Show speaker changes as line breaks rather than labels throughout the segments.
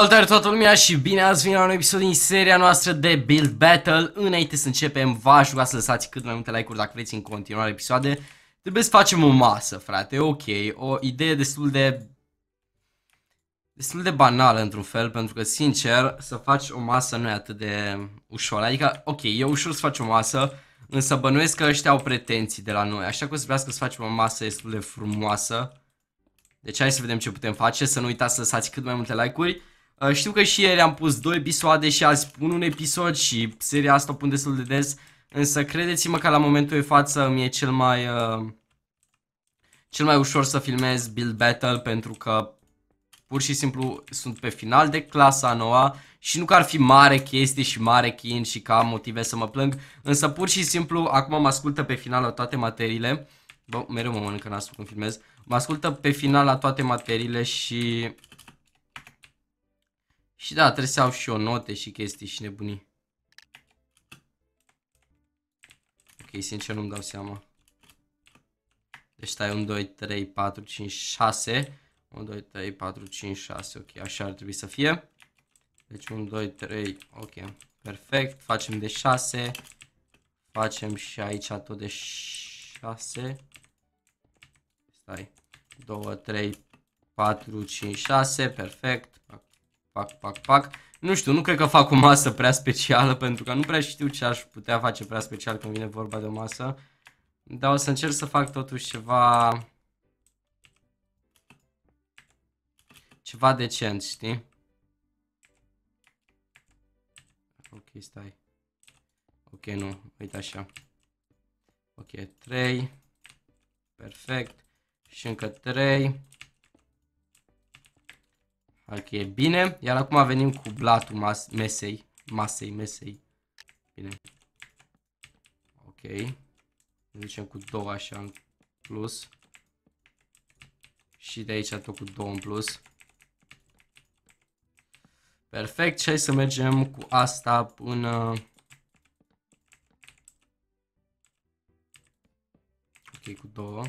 Salutare toată lumea și bine ați venit la un episod din seria noastră de Build Battle Înainte să începem, v-aș ruga să lăsați cât mai multe like-uri dacă vreți în continuare episoade Trebuie să facem o masă, frate, ok, o idee destul de... Destul de banală într-un fel, pentru că sincer, să faci o masă nu e atât de ușor Adică, ok, e ușor să faci o masă, însă bănuiesc că ăștia au pretenții de la noi Așa că o să vrească să facem o masă destul de frumoasă deci hai să vedem ce putem face, să nu uitați să lăsați cât mai multe like-uri Uh, știu că și ieri am pus două episoade și azi pun un episod și seria asta o pun destul de des. Însă credeți-mă că la momentul de față mi-e cel mai... Uh, cel mai ușor să filmez build battle pentru că pur și simplu sunt pe final de clasa noua și nu că ar fi mare chestie și mare chin și că motive să mă plâng, însă pur și simplu acum mă ascultă pe final la toate materiile, bă, mereu mă mănâncă nasul când filmez, mă ascultă pe final la toate materiile și și da, trebuie să au și o note și chestii și nebunii. Ok, sincer nu-mi dau seama. Deci stai 1, 2, 3, 4, 5, 6. 1, 2, 3, 4, 5, 6. Ok, așa ar trebui să fie. Deci 1, 2, 3, ok. Perfect, facem de 6. Facem și aici tot de 6. Stai. 2, 3, 4, 5, 6. Perfect pac, pac, pac. Nu știu, nu cred că fac o masă prea specială pentru că nu prea știu ce aș putea face prea special când vine vorba de o masă. Dar o să încerc să fac totuși ceva... Ceva decent, știi? Ok, stai. Ok, nu, uite așa. Ok, 3. Perfect. Și încă 3. Ok, bine. Iar acum venim cu blatul mas mesei. Masei, mesei. Bine. Ok. Ne ducem cu două așa în plus. Și de aici tot cu două în plus. Perfect. Și hai să mergem cu asta până... Ok, cu două.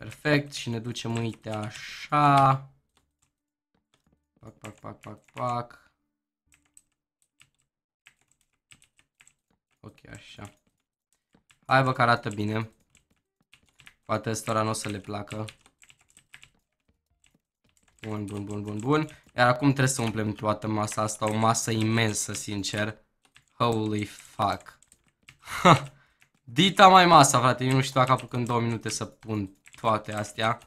Perfect și ne ducem, uite, așa. Pac, pac, pac, pac, pac. Ok, așa. Hai vă că arată bine. Poate ăsta nu o să le placă. Bun, bun, bun, bun, bun. Iar acum trebuie să umplem toată masa asta, o masă imensă, sincer. Holy fuck. Dita mai masa, frate, eu nu știu dacă apuc în două minute să pun toate astea.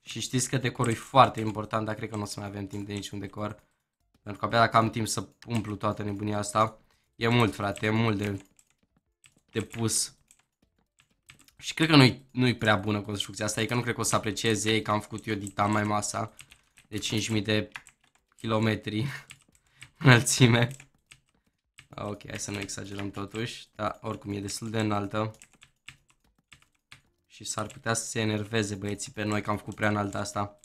Și știți că decorul e foarte important, dar cred că nu o să mai avem timp de niciun decor. Pentru că abia dacă am timp să umplu toată nebunia asta. E mult, frate, e mult de, de pus. Și cred că nu-i nu, prea bună construcția asta, adică nu cred că o să aprecieze ei că am făcut eu dita mai masa de 5000 de kilometri înălțime. Ok, hai să nu exagerăm totuși, dar oricum e destul de înaltă. Și s-ar putea să se enerveze băieții pe noi că am făcut prea înalt asta.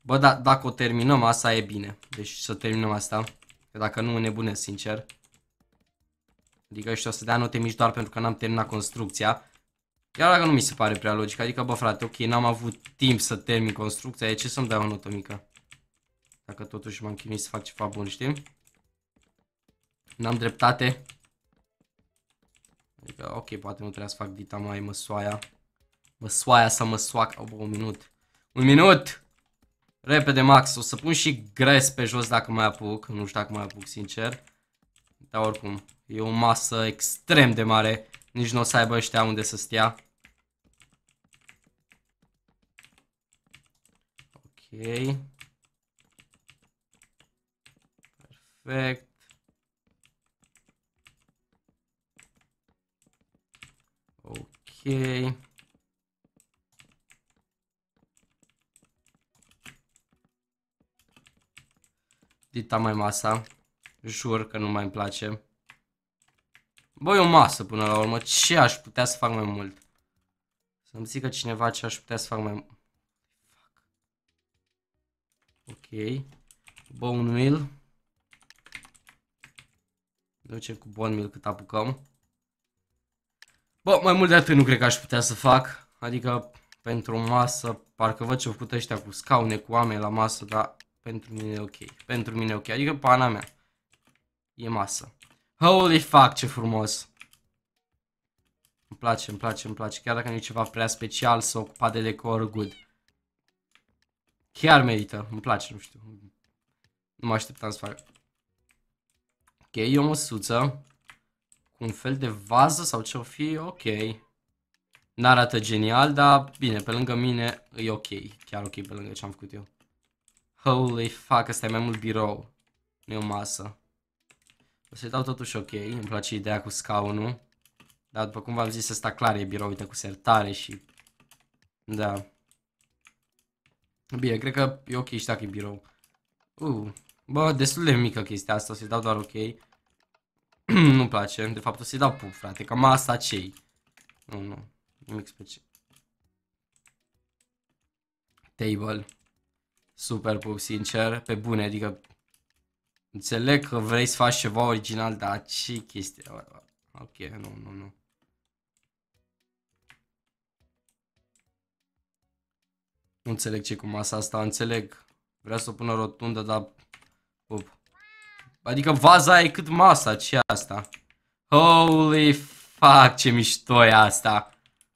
Bă, da, dacă o terminăm, asta e bine. Deci să terminăm asta. Că dacă nu, nebune, sincer. Adică ăștia o să dea note mici doar pentru că n-am terminat construcția. Iar dacă nu mi se pare prea logic, adică bă frate, ok, n-am avut timp să termin construcția, De ce să-mi dea o notă mică? Dacă totuși m-am chinuit să fac ceva bun, știi? N-am dreptate. Adică, ok, poate nu trebuia să fac dita mai măsoaia. Vă soaia să mă soacră, bă, un minut. Un minut! Repede, Max, o să pun și gres pe jos dacă mai apuc, nu știu dacă mai apuc, sincer. Dar oricum, e o masă extrem de mare, nici nu o să aibă ăștia unde să stea. Ok. Perfect. Ok. Dita mai masa. Jur că nu mai îmi place. Băi, o masă până la urmă. Ce aș putea să fac mai mult? Să-mi zică cineva ce aș putea să fac mai mult. Ok. Bone meal. Ducem cu bone meal cât apucăm. Bă, mai mult de atât nu cred că aș putea să fac. Adică, pentru o masă, parcă văd ce au făcut ăștia cu scaune, cu oameni la masă, dar pentru mine e ok. Pentru mine e ok. Adică pana mea. E masă. Holy fuck, ce frumos. Îmi place, îmi place, îmi place. Chiar dacă nu e ceva prea special să ocupa de decor, good. Chiar merită. Îmi place, nu știu. Nu mă așteptam să fac. Ok, e o măsuță. Cu un fel de vază sau ce-o fi, ok. N-arată genial, dar bine, pe lângă mine e ok. Chiar ok pe lângă ce am făcut eu. Holy fuck, ăsta e mai mult birou. Nu e o masă. O să-i dau totuși ok, îmi place ideea cu scaunul. Dar după cum v-am zis, ăsta clar e birou, uite, cu sertare și... Da. Bine, cred că e ok și dacă e birou. Uh, bă, destul de mică chestia asta, o să-i dau doar ok. Nu-mi place, de fapt o să-i dau pup, frate, că masa cei. Nu, nu, nimic special. Table super pup, sincer, pe bune, adică Înțeleg că vrei să faci ceva original, dar ce chestie? Ok, nu, nu, nu. Nu înțeleg ce cu masa asta, înțeleg. Vrea să o pună rotundă, dar... pup. Adică vaza e cât masa, ce asta? Holy fuck, ce mișto e asta!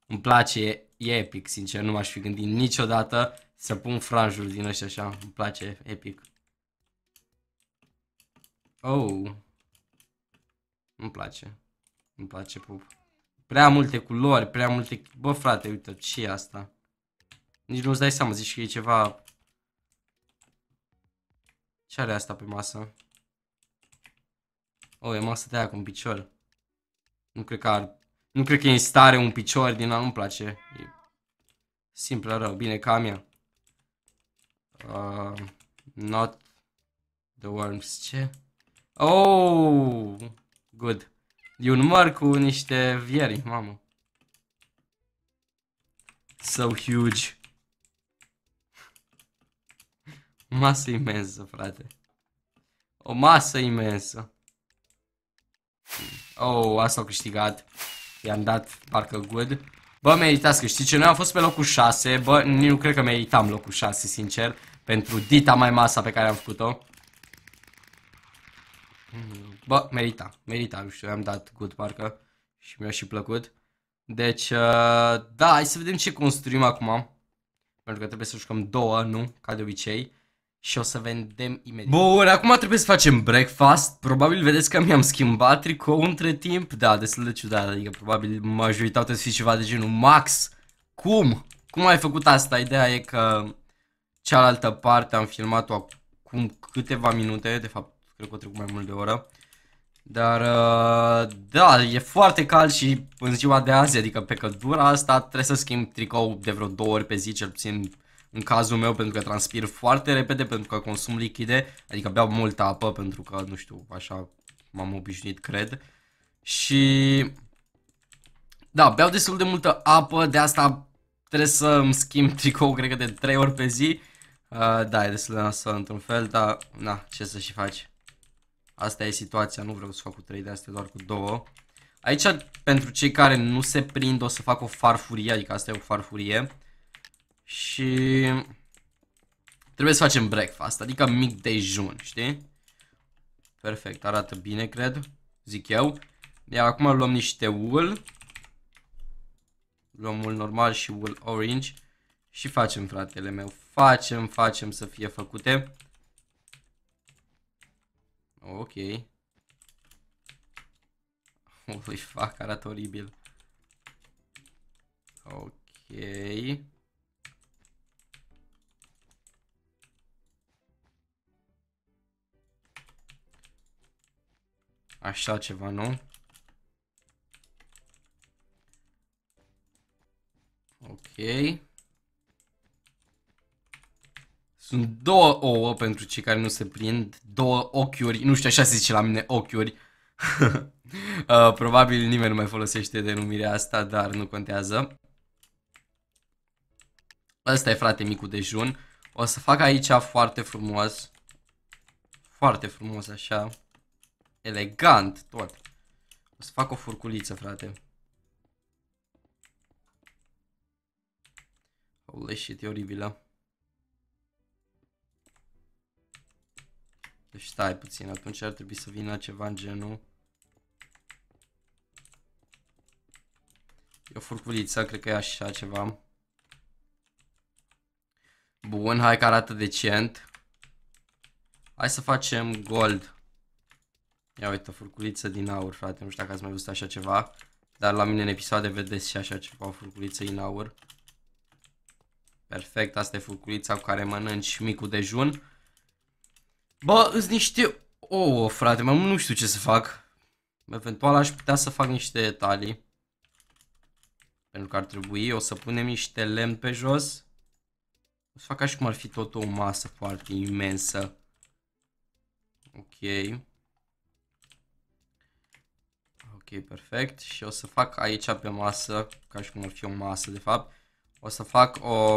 Îmi place, e, e epic, sincer, nu m-aș fi gândit niciodată să pun franjul din ăștia așa, îmi place, epic. Oh. Îmi place. Îmi place pup. Prea multe culori, prea multe... Bă, frate, uite, ce e asta? Nici nu-ți dai seama, zici că e ceva... Ce are asta pe masă? O, oh, e masă de aia cu un picior. Nu cred că ar... Nu cred că e în stare un picior din a nu-mi place. E Simplă rău, bine, ca a mea. Uh, not the worms. Ce? Oh! Good. E un măr cu niște vieri, mamă. So huge. Masă imensă, frate. O masă imensă. Oh, asta au câștigat. I-am dat parcă good. Bă, meritați că știi ce, noi am fost pe locul 6, bă, nu cred că meritam locul 6, sincer, pentru dita mai masa pe care am făcut-o. Bă, merita, merita, nu știu, am dat good parcă și mi-a și plăcut. Deci, uh, da, hai să vedem ce construim acum. Pentru că trebuie să jucăm două, nu? Ca de obicei și o să vendem imediat. Bun, acum trebuie să facem breakfast. Probabil vedeți că mi-am schimbat tricou între timp. Da, destul de ciudat, adică probabil majoritatea să fie ceva de genul Max. Cum? Cum ai făcut asta? Ideea e că cealaltă parte am filmat-o acum câteva minute, de fapt cred că o trecut mai mult de oră. Dar uh, da, e foarte cald și în ziua de azi, adică pe căldura asta trebuie să schimb tricou de vreo două ori pe zi, cel puțin în cazul meu pentru că transpir foarte repede, pentru că consum lichide, adică beau multă apă pentru că, nu știu, așa m-am obișnuit, cred. Și... Da, beau destul de multă apă, de asta trebuie să îmi schimb tricou, cred că de 3 ori pe zi. Uh, da, e destul de nasol într-un fel, dar na, ce să și faci. Asta e situația, nu vreau să fac cu 3 de astea, doar cu 2. Aici, pentru cei care nu se prind, o să fac o farfurie, adică asta e o farfurie. Și trebuie să facem breakfast, adică mic dejun, știi? Perfect, arată bine, cred, zic eu. Iar acum luăm niște wool. Luăm wool normal și wool orange. Și facem, fratele meu, facem, facem să fie făcute. Ok. Holy fuck, arată oribil. Ok. Așa ceva, nu? Ok. Sunt două ouă pentru cei care nu se prind, două ochiuri, nu știu, așa se zice la mine, ochiuri. uh, probabil nimeni nu mai folosește denumirea asta, dar nu contează. Asta e frate micul dejun. O să fac aici foarte frumos. Foarte frumos așa. Elegant tot. O să fac o furculiță, frate. Holy shit, e oribilă. Deci stai puțin, atunci ar trebui să vină ceva în genul. E o furculiță, cred că e așa ceva. Bun, hai că arată decent. Hai să facem gold. Ia uite, furculiță din aur, frate, nu știu dacă ați mai văzut așa ceva. Dar la mine în episoade vedeți și așa ceva, o furculiță din aur. Perfect, asta e furculița cu care mănânci micul dejun. Bă, îți niște ouă, frate, mă, nu știu ce să fac. Eventual aș putea să fac niște detalii. Pentru că ar trebui, o să punem niște lemn pe jos. O să fac ca și cum ar fi tot o masă foarte imensă. Ok. Ok, perfect. Și o să fac aici pe masă, ca și cum ar fi o masă de fapt, o să fac o...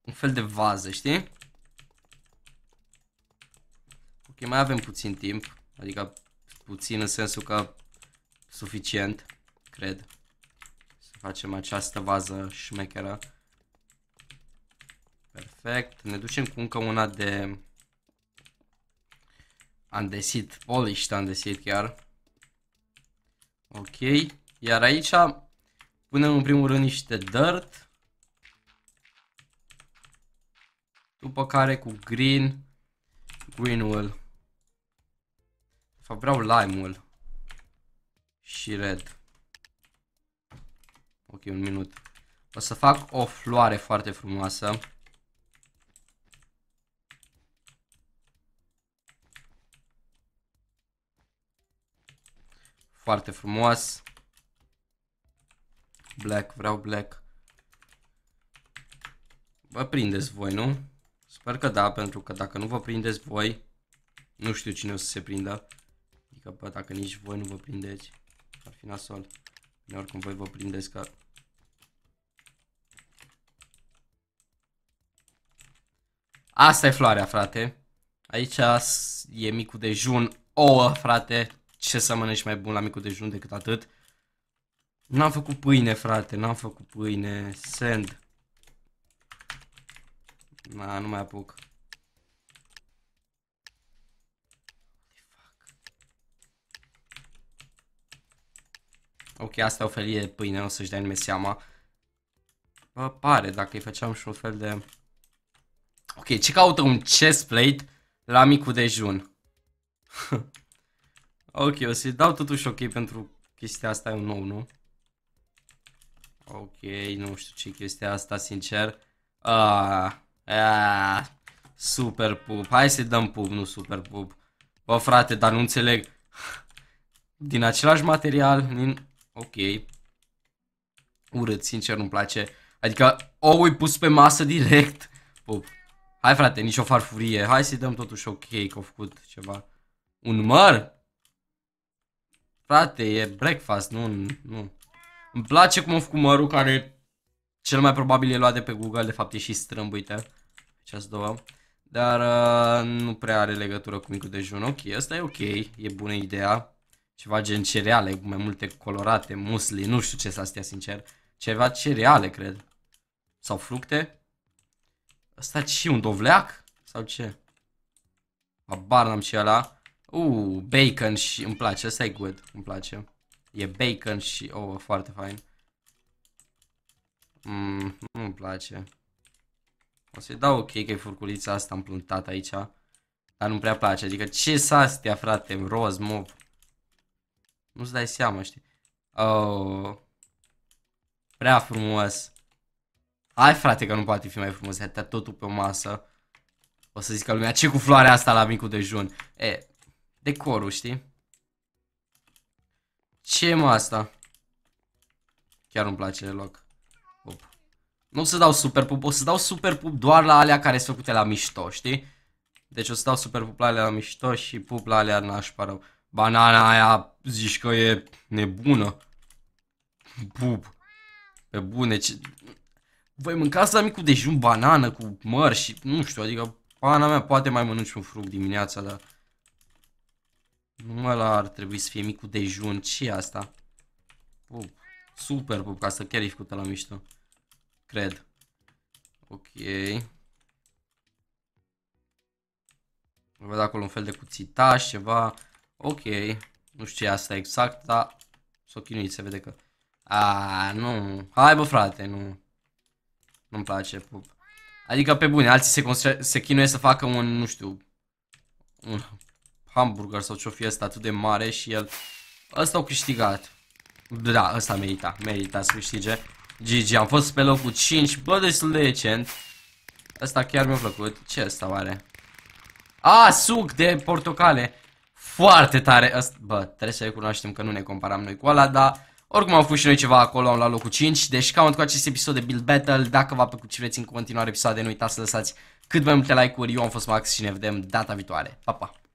Un fel de vază, știi? Ok, mai avem puțin timp, adică puțin în sensul că suficient, cred, să facem această vază șmecheră. Perfect, ne ducem cu încă una de Undesit, am desit chiar. Ok, iar aici punem în primul rând niște dirt. După care cu green, green wool. De fapt vreau lime wool. Și red. Ok, un minut. O să fac o floare foarte frumoasă. foarte frumos. Black, vreau black. Vă prindeți voi, nu? Sper că da, pentru că dacă nu vă prindeți voi, nu știu cine o să se prindă. Adică, bă, dacă nici voi nu vă prindeți, ar fi nasol. Bine, oricum voi vă prindeți că... Asta e floarea, frate. Aici e micul dejun, ouă, frate ce să mănânci mai bun la micul dejun decât atât. N-am făcut pâine, frate, n-am făcut pâine. Send. Na, nu mai apuc. Ok, asta e o felie de pâine, nu să-și dea nimeni seama. Bă, pare, dacă îi făceam și un fel de... Ok, ce caută un chestplate la micul dejun? Ok, o să-i dau totuși ok pentru chestia asta, e un nou, nu? Ok, nu știu ce chestia asta, sincer. Ah, ah, super pup, Hai să-i dăm pup, nu super pup. Bă, frate, dar nu înțeleg. Din același material, din... Ok. Urât, sincer, nu-mi place. Adică i pus pe masă direct. Pup. Hai, frate, nicio farfurie. Hai să-i dăm totuși ok că au făcut ceva. Un măr? Frate, e breakfast, nu, nu. Îmi place cum am făcut mărul care cel mai probabil e luat de pe Google, de fapt e și strâmb, uite. Această două. Dar uh, nu prea are legătură cu micul dejun. Ok, asta e ok, e bună ideea. Ceva gen cereale, cu mai multe colorate, musli, nu știu ce să astea sincer. Ceva cereale, cred. Sau fructe. Asta și un dovleac? Sau ce? Abar n-am și ăla. Uh, bacon și îmi place, ăsta e good, îmi place. E bacon și oh, foarte fain. Mm, nu-mi place. O să-i dau ok că e furculița asta împluntată aici. Dar nu prea place, adică ce s astea, frate, roz, mov. Nu-ți dai seama, știi? Oh, prea frumos. Hai, frate, că nu poate fi mai frumos, E totul pe o masă. O să zic că lumea, ce cu floarea asta la micul dejun? E, decorul, știi? Ce mă asta? Chiar îmi place deloc. Up. Nu o să dau super pup, o să dau super pup doar la alea care sunt făcute la mișto, știi? Deci o să dau super pup la alea la mișto și pup la alea nașpa rău. Banana aia zici că e nebună. Pup. Pe bune, ce... Voi mâncați la micul dejun banană cu măr și nu știu, adică pana mea poate mai mănânci un fruct dimineața, dar... Nu mă, la ar trebui să fie micul dejun. ce asta? Pup. Super pup, ca să chiar e făcută la mișto. Cred. Ok. Văd acolo un fel de cuțitaș, ceva. Ok. Nu știu ce asta exact, dar s-o chinuit, se vede că... A, nu. Hai bă frate, nu. Nu-mi place pup. Adică pe bune, alții se, se chinuie să facă un, nu știu, un hamburger sau ce-o fi ăsta atât de mare și el... Ăsta au câștigat. Da, ăsta merita, merita să câștige. GG, am fost pe locul 5, bă, destul deci de decent. Ăsta chiar mi-a plăcut. Ce ăsta oare? A, suc de portocale. Foarte tare. Asta, bă, trebuie să recunoaștem că nu ne comparam noi cu ăla, dar... Oricum am fost și noi ceva acolo, am luat locul 5, deci cam cu acest episod de Build Battle, dacă v-a plăcut și vreți în continuare episoade, nu uitați să lăsați cât mai multe like-uri, eu am fost Max și ne vedem data viitoare. Pa, pa!